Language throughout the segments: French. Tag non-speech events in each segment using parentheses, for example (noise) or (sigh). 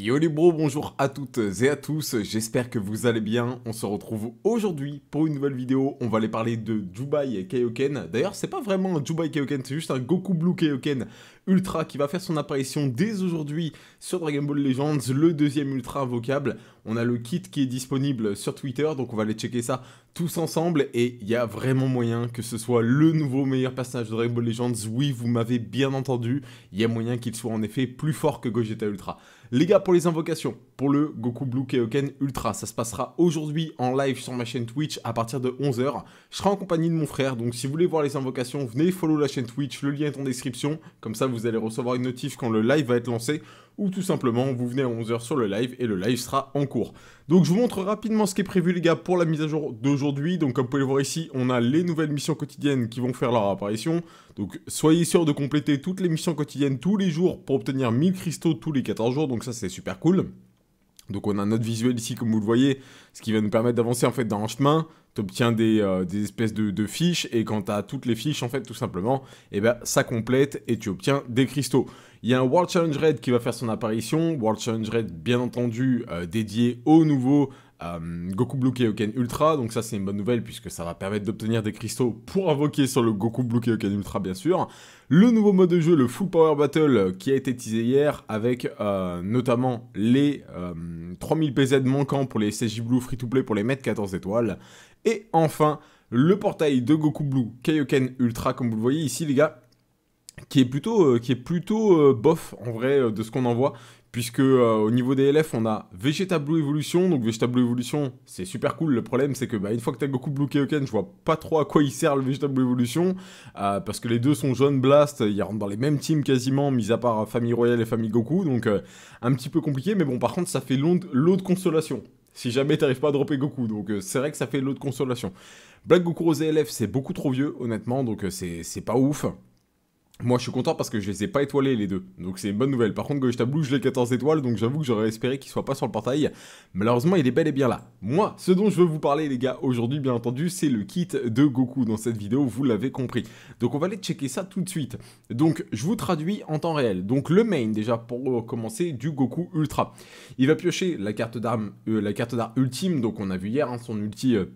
Yo les bros, bonjour à toutes et à tous, j'espère que vous allez bien. On se retrouve aujourd'hui pour une nouvelle vidéo. On va aller parler de Dubai Kaioken. D'ailleurs, c'est pas vraiment un Dubai Kaioken, c'est juste un Goku Blue Kaioken Ultra qui va faire son apparition dès aujourd'hui sur Dragon Ball Legends, le deuxième Ultra invocable. On a le kit qui est disponible sur Twitter, donc on va aller checker ça tous ensemble. Et il y a vraiment moyen que ce soit le nouveau meilleur personnage de Dragon Ball Legends. Oui, vous m'avez bien entendu, il y a moyen qu'il soit en effet plus fort que Gogeta Ultra. Les gars, pour les invocations, pour le Goku Blue Keoken Ultra, ça se passera aujourd'hui en live sur ma chaîne Twitch à partir de 11h. Je serai en compagnie de mon frère, donc si vous voulez voir les invocations, venez follow la chaîne Twitch, le lien est en description, comme ça vous vous allez recevoir une notif quand le live va être lancé ou tout simplement vous venez à 11h sur le live et le live sera en cours. Donc je vous montre rapidement ce qui est prévu les gars pour la mise à jour d'aujourd'hui. Donc comme vous pouvez le voir ici, on a les nouvelles missions quotidiennes qui vont faire leur apparition. Donc soyez sûr de compléter toutes les missions quotidiennes tous les jours pour obtenir 1000 cristaux tous les 14 jours. Donc ça c'est super cool. Donc on a notre visuel ici comme vous le voyez, ce qui va nous permettre d'avancer en fait dans un chemin t'obtiens des, euh, des espèces de, fiches, et quand t'as toutes les fiches, en fait, tout simplement, et eh ben, ça complète et tu obtiens des cristaux. Il y a un World Challenge Red qui va faire son apparition, World Challenge Red, bien entendu, euh, dédié au nouveau euh, Goku Blue Kaioken Ultra, donc ça c'est une bonne nouvelle puisque ça va permettre d'obtenir des cristaux pour invoquer sur le Goku Blue Kaioken Ultra bien sûr. Le nouveau mode de jeu, le Full Power Battle euh, qui a été teasé hier avec euh, notamment les 3000 PZ manquants pour les CJ Blue Free to Play pour les mettre 14 étoiles. Et enfin, le portail de Goku Blue Kaioken Ultra comme vous le voyez ici les gars, qui est plutôt, qui est plutôt bof en vrai de ce qu'on en voit puisque euh, au niveau des LF, on a Vegetable Evolution. Donc Vegetable Evolution, c'est super cool. Le problème, c'est que bah, une fois que t'as Goku Blue je vois pas trop à quoi il sert le Vegetable Evolution, euh, parce que les deux sont jaune blast, ils rentrent dans les mêmes teams quasiment, mis à part euh, Famille Royale et Famille Goku, donc un petit peu compliqué. Mais bon, par contre, ça fait l'eau de consolation. Si jamais t'arrives pas à dropper Goku, donc c'est vrai que ça fait l'eau de consolation. Black Goku Rose LF, c'est beaucoup trop vieux, honnêtement, donc c'est pas ouf. Moi, je suis content parce que je les ai pas étoilés les deux. Donc, c'est une bonne nouvelle. Par contre, je Blue, je l'ai 14 étoiles. Donc, j'avoue que j'aurais espéré qu'il soit pas sur le portail. Malheureusement, il est bel et bien là. Moi, ce dont je veux vous parler, les gars, aujourd'hui, bien entendu, c'est le kit de Goku dans cette vidéo. Vous l'avez compris. Donc, on va aller checker ça tout de suite. Donc, je vous traduis en temps réel. Donc, le main, déjà, pour commencer, du Goku Ultra. Il va piocher la carte d'arme, euh, la carte d'art ultime. Donc, on a vu hier hein, son ulti. Euh,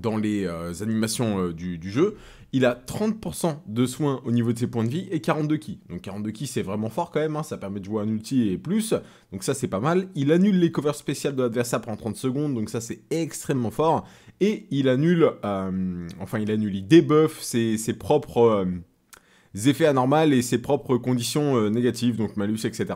dans les euh, animations du jeu, il a 30% de soins au niveau de ses points de vie et 42 ki. Donc 42 ki, c'est vraiment fort quand même, hein. ça permet de jouer un ulti et plus, donc ça c'est pas mal. Il annule les covers spéciales de l'adversaire pendant 30 secondes, donc ça c'est extrêmement fort. Et il annule, euh, enfin il annule, il débuffe ses, propres euh, effets anormaux et ses propres conditions euh, négatives, donc malus, etc.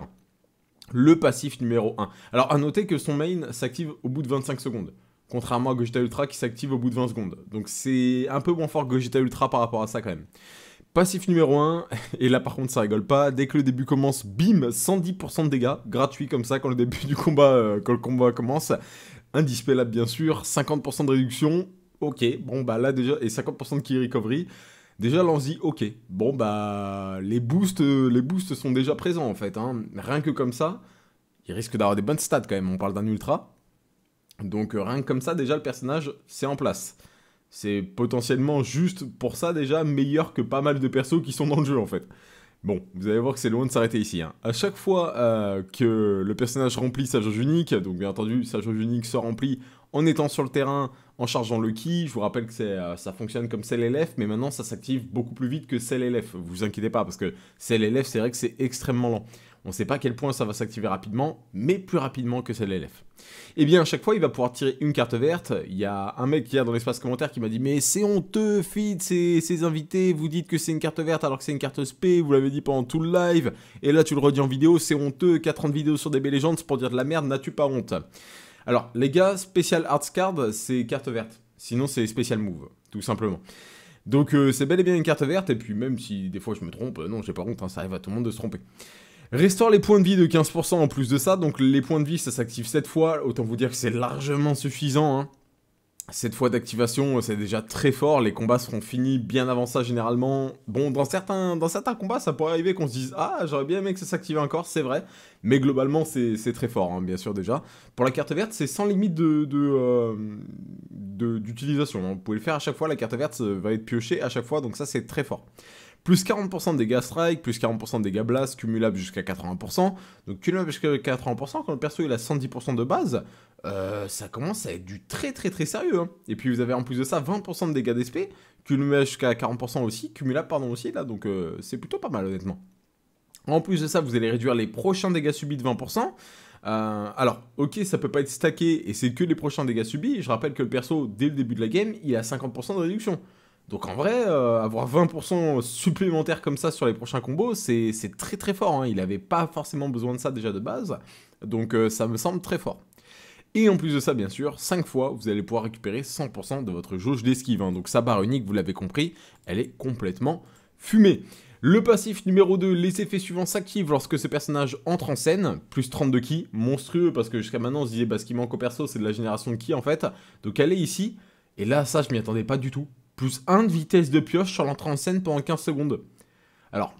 Le passif numéro 1. Alors à noter que son main s'active au bout de 25 secondes. Contrairement à Gogeta Ultra qui s'active au bout de 20 secondes. Donc c'est un peu moins fort que Gogeta Ultra par rapport à ça quand même. Passif numéro 1, (laughs) et là par contre ça rigole pas, dès que le début commence, bim, 110% de dégâts, gratuit comme ça quand le début du combat, euh, quand le combat commence, indispellable bien sûr, 50% de réduction, ok, bon bah là déjà, et 50% de key recovery, déjà l'anzi, ok, bon bah les boosts, euh, les boosts sont déjà présents en fait, hein. rien que comme ça, il risque d'avoir des bonnes stats quand même, on parle d'un ultra, donc euh, rien que comme ça, déjà, le personnage, c'est en place. C'est potentiellement juste pour ça déjà meilleur que pas mal de persos qui sont dans le jeu en fait. Bon, vous allez voir que c'est loin de s'arrêter ici. Hein. À chaque fois euh, que le personnage remplit sa jauge unique, donc bien entendu sa jauge unique se remplit en étant sur le terrain, en chargeant le ki, je vous rappelle que euh, ça fonctionne comme LF mais maintenant ça s'active beaucoup plus vite que LF Vous inquiétez pas parce que LF c'est vrai que c'est extrêmement lent. On ne sait pas à quel point ça va s'activer rapidement, mais plus rapidement que celle l'élève. Et eh bien à chaque fois, il va pouvoir tirer une carte verte. Il y a un mec qui a dans l'espace commentaire qui m'a dit mais c'est honteux, feed ces, invités, vous dites que c'est une carte verte alors que c'est une carte SP, vous l'avez dit pendant tout le live, et là tu le redis en vidéo, c'est honteux, 4 ans de vidéos sur DB Legends pour dire de la merde, n'as-tu pas honte Alors les gars, Special Arts Card, c'est carte verte. Sinon c'est Special Move, tout simplement. Donc euh, c'est bel et bien une carte verte, et puis même si des fois je me trompe, euh, non, j'ai pas honte, hein, ça arrive à tout le monde de se tromper. Restaure les points de vie de 15% en plus de ça, donc les points de vie ça s'active 7 fois, autant vous dire que c'est largement suffisant. Hein. 7 fois d'activation euh, c'est déjà très fort, les combats seront finis bien avant ça généralement. Bon, dans certains, combats ça pourrait arriver qu'on se dise Ah, j'aurais bien aimé que ça s'active encore, c'est vrai, mais globalement c'est très fort, hein, bien sûr déjà. Pour la carte verte c'est sans limite de, euh, d'utilisation. Hein. vous pouvez le faire à chaque fois, la carte verte euh, va être piochée à chaque fois, donc ça c'est très fort plus 40% de dégâts strike, plus 40% de dégâts blast, cumulable jusqu'à 80%. Donc cumulable jusqu'à 80% quand le perso il a 110% de base, euh, ça commence à être du très très très sérieux. Hein. Et puis vous avez en plus de ça 20% de dégâts d'SP, cumulable jusqu'à 40% aussi, cumulable pardon aussi là, donc euh, c'est plutôt pas mal honnêtement. En plus de ça, vous allez réduire les prochains dégâts subis de 20%. Euh, alors, ok, ça peut pas être stacké et c'est que les prochains dégâts subis. Je rappelle que le perso, dès le début de la game, il a 50% de réduction. Donc en vrai, euh, avoir 20% supplémentaire comme ça sur les prochains combos, c'est très très fort. Hein. Il n'avait pas forcément besoin de ça déjà de base. Donc euh, ça me semble très fort. Et en plus de ça, bien sûr, 5 fois, vous allez pouvoir récupérer 100% de votre jauge d'esquive. Hein. Donc sa barre unique, vous l'avez compris, elle est complètement fumée. Le passif numéro 2, les effets suivants s'activent lorsque ce personnage entre en scène, plus 32 ki, monstrueux parce que jusqu'à maintenant on se disait bah, ce qui manque au perso c'est de la génération de ki en fait, donc elle est ici, et là ça je m'y attendais pas du tout, plus 1 de vitesse de pioche sur l'entrée en scène pendant 15 secondes. Alors,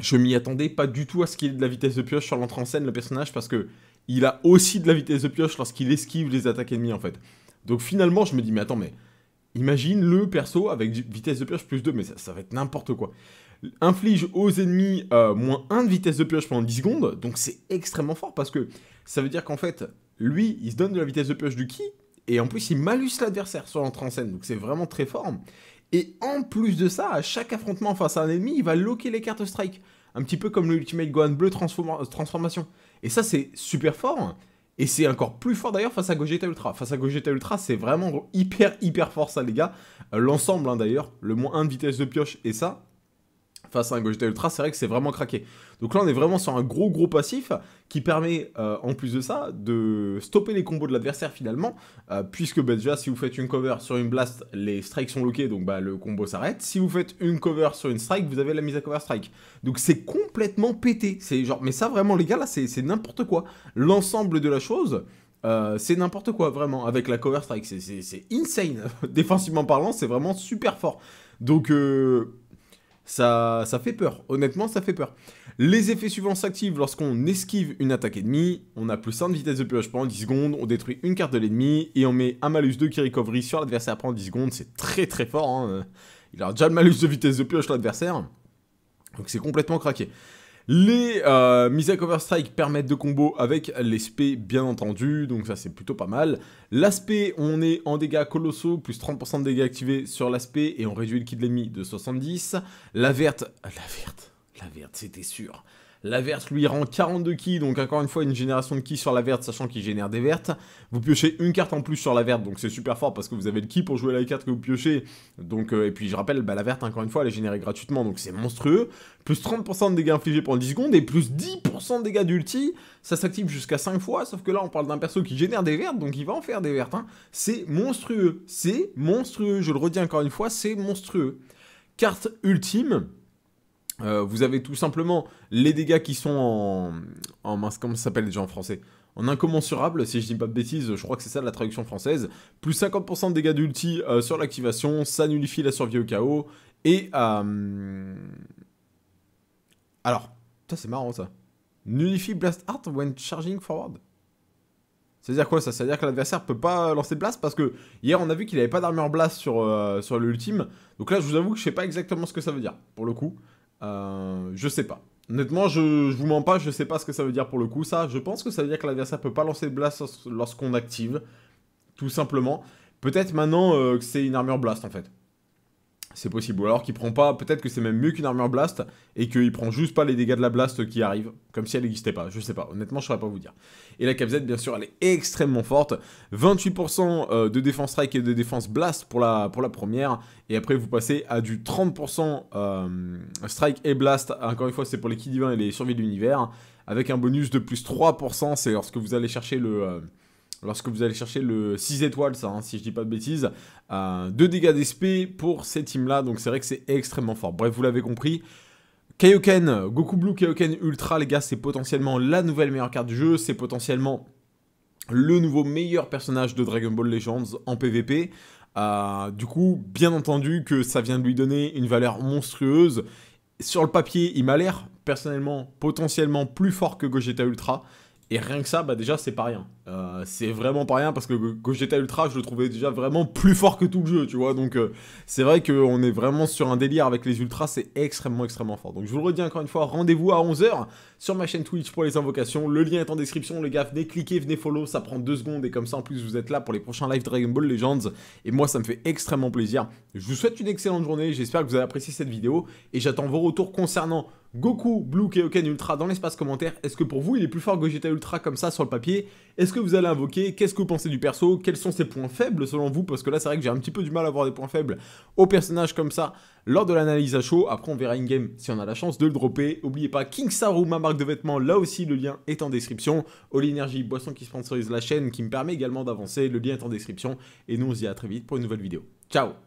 je m'y attendais pas du tout à ce qu'il ait de la vitesse de pioche sur l'entrée en scène, le personnage, parce que il a aussi de la vitesse de pioche lorsqu'il esquive les attaques ennemies, en fait. Donc finalement, je me dis, mais attends, mais imagine le perso avec vitesse de pioche plus 2, mais ça, va être n'importe quoi. Inflige aux ennemis euh, moins 1 de vitesse de pioche pendant 10 secondes, donc c'est extrêmement fort, parce que ça veut dire qu'en fait, lui, il se donne de la vitesse de pioche du qui. Et en plus, il malus l'adversaire sur l'entrée en scène. Donc c'est vraiment très fort. Et en plus de ça, à chaque affrontement face à un ennemi, il va loquer les cartes strike. Un petit peu comme Ultimate Gohan Bleu euh, Transformation. Et ça, c'est super fort. Hein. Et c'est encore plus fort d'ailleurs face à Gogeta Ultra. Face à Gogeta Ultra, c'est vraiment hyper, hyper fort ça, les gars. Euh, l'ensemble, hein, d'ailleurs, le moins 1 de vitesse de pioche et ça, face à un Gogeta Ultra, c'est vrai que c'est vraiment craqué. Donc là, on est vraiment sur un gros gros passif qui permet, euh, en plus de ça, de stopper les combos de l'adversaire finalement, euh, puisque bah, déjà, si vous faites une cover sur une blast, les strikes sont loqués donc bah, le combo s'arrête. Si vous faites une cover sur une strike, vous avez la mise à cover strike. Donc c'est complètement pété. C'est genre, mais ça vraiment, les gars, là, c'est n'importe quoi. L'ensemble de la chose, euh, c'est n'importe quoi, vraiment, avec la cover strike. C'est insane. (laughs) Défensivement parlant, c'est vraiment super fort. Donc, ça, ça fait peur. Honnêtement, ça fait peur. Les effets suivants s'activent lorsqu'on esquive une attaque ennemie. On a plus 100 de vitesse de pioche pendant 10 secondes. On détruit une carte de l'ennemi. Et on met un malus de qui recovery sur l'adversaire pendant 10 secondes. C'est très très fort. Hein. Il a déjà le malus de vitesse de pioche l'adversaire. Donc c'est complètement craqué. Les euh, mises à cover strike permettent de combo avec les SP bien entendu, donc ça c'est plutôt pas mal. L'aspect, on est en dégâts colossaux, plus 30% de dégâts activés sur l'aspect, et on réduit le kit de l'ennemi de 70. La verte, la verte, la verte, c'était sûr. La verte lui rend 42 qui donc encore une fois une génération de qui sur la verte, sachant qu'il génère des vertes. Vous piochez une carte en plus sur la verte, donc c'est super fort parce que vous avez le ki pour jouer la carte que vous piochez. Donc, euh, et puis je rappelle, bah, la verte, encore une fois, elle est générée gratuitement, donc c'est monstrueux. Plus 30% de dégâts infligés pendant 10 secondes et plus 10% de dégâts d'ulti. Ça s'active jusqu'à 5 fois, sauf que là on parle d'un perso qui génère des vertes, donc il va en faire des vertes. Hein. C'est monstrueux, c'est monstrueux, je le redis encore une fois, c'est monstrueux. Carte ultime, euh, vous avez tout simplement les dégâts qui sont en. en mince, comment ça s'appelle déjà en français En incommensurable, si je dis pas de bêtises, je crois que c'est ça la traduction française. Plus 50% de dégâts d'ulti euh, sur l'activation, ça nullifie la survie au chaos. Et. Euh, alors, ça c'est marrant ça. Nullifie Blast Art when charging forward. C'est-à-dire quoi ça C'est-à-dire que l'adversaire peut pas lancer Blast parce que hier on a vu qu'il avait pas d'armure Blast sur, sur l'ultime. Donc là je vous avoue que je sais pas exactement ce que ça veut dire pour le coup. Euh, je sais pas. Honnêtement, je, vous mens pas, je sais pas ce que ça veut dire pour le coup. Ça, je pense que ça veut dire que l'adversaire peut pas lancer de blast lorsqu'on active, tout simplement. Peut-être maintenant euh, que c'est une armure blast en fait. C'est possible. Ou alors qu'il prend pas, peut-être que c'est même mieux qu'une armure blast et qu'il prend juste pas les dégâts de la blast qui arrivent, comme si elle n'existait pas. Je sais pas, honnêtement, je saurais pas vous dire. Et la KZ, bien sûr, elle est extrêmement forte. 28% euh, de défense strike et de défense blast pour la, pour la première. Et après, vous passez à du 30% euh, strike et blast. Encore une fois, c'est pour les qui divins et les survies de l'univers. Avec un bonus de plus 3%, c'est lorsque vous allez chercher le. Euh, lorsque vous allez chercher le 6 étoiles, ça, hein, si je dis pas de bêtises, euh, Deux 2 dégâts d'SP pour cette team là donc c'est vrai que c'est extrêmement fort. Bref, vous l'avez compris. Kaioken, Goku Blue Kaioken Ultra, les gars, c'est potentiellement la nouvelle meilleure carte du jeu, c'est potentiellement le nouveau meilleur personnage de Dragon Ball Legends en PvP. Euh, du coup, bien entendu que ça vient de lui donner une valeur monstrueuse. Sur le papier, il m'a l'air personnellement potentiellement plus fort que Gogeta Ultra. Et rien que ça, bah déjà, c'est pas rien. Euh, c'est vraiment pas rien parce que quand j'étais Ultra, je le trouvais déjà vraiment plus fort que tout le jeu, tu vois. Donc, euh, c'est vrai qu'on est vraiment sur un délire avec les Ultras, c'est extrêmement, extrêmement fort. Donc, je vous le redis encore une fois, rendez-vous à 11h sur ma chaîne Twitch pour les invocations. Le lien est en description, les gars, venez cliquer, venez follow, ça prend deux secondes et comme ça, en plus, vous êtes là pour les prochains live Dragon Ball Legends. Et moi, ça me fait extrêmement plaisir. Je vous souhaite une excellente journée, j'espère que vous avez apprécié cette vidéo et j'attends vos retours concernant Goku, Blue, Kaioken Ultra dans l'espace commentaire. Est-ce que pour vous, il est plus fort Gogeta Ultra comme ça sur le papier Est-ce que vous allez invoquer Qu'est-ce que vous pensez du perso Quels sont ses points faibles selon vous Parce que là, c'est vrai que j'ai un petit peu du mal à avoir des points faibles au personnage comme ça lors de l'analyse à chaud. Après, on verra in-game si on a la chance de le dropper. Oubliez pas King Saru, ma marque de vêtements. Là aussi, le lien est en description. All Energy, boisson qui sponsorise la chaîne, qui me permet également d'avancer. Le lien est en description. Et nous, on se dit à très vite pour une nouvelle vidéo. Ciao